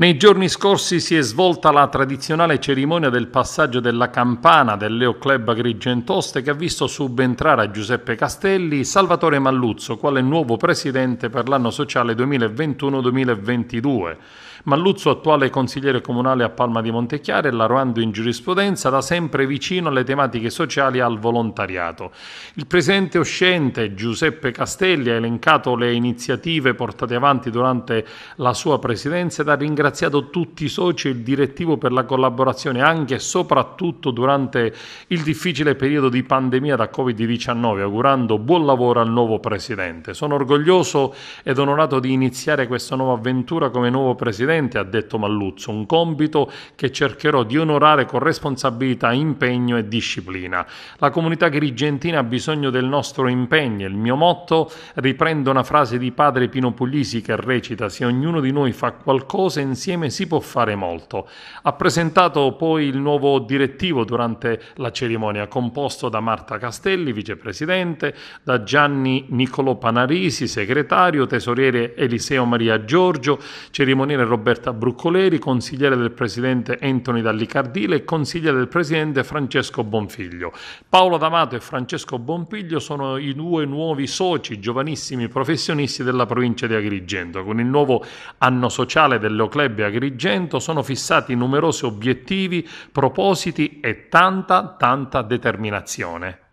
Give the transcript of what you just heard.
Nei giorni scorsi si è svolta la tradizionale cerimonia del passaggio della campana del Leo Club Agrigentoste che ha visto subentrare a Giuseppe Castelli Salvatore Malluzzo quale nuovo presidente per l'anno sociale 2021-2022. Malluzzo, attuale consigliere comunale a Palma di Montechiare, lavorando in giurisprudenza, da sempre vicino alle tematiche sociali e al volontariato. Il presidente uscente Giuseppe Castelli ha elencato le iniziative portate avanti durante la sua presidenza ed ha ringraziato tutti i soci e il direttivo per la collaborazione anche e soprattutto durante il difficile periodo di pandemia da Covid-19, augurando buon lavoro al nuovo presidente. Sono orgoglioso ed onorato di iniziare questa nuova avventura come nuovo presidente sicuramente, ha detto Malluzzo, un compito che cercherò di onorare con responsabilità, impegno e disciplina. La comunità grigentina ha bisogno del nostro impegno. Il mio motto riprendo una frase di padre Pino Puglisi che recita se ognuno di noi fa qualcosa insieme si può fare molto. Ha presentato poi il nuovo direttivo durante la cerimonia, composto da Marta Castelli, vicepresidente, da Gianni Niccolò Panarisi, segretario, tesoriere Eliseo Maria Giorgio, cerimoniere Roberto Roberta Bruccoleri, consigliere del presidente Anthony Dallicardile e consigliere del presidente Francesco Bonfiglio. Paolo D'Amato e Francesco Bonfiglio sono i due nuovi soci, giovanissimi professionisti della provincia di Agrigento. Con il nuovo anno sociale club Agrigento sono fissati numerosi obiettivi, propositi e tanta, tanta determinazione.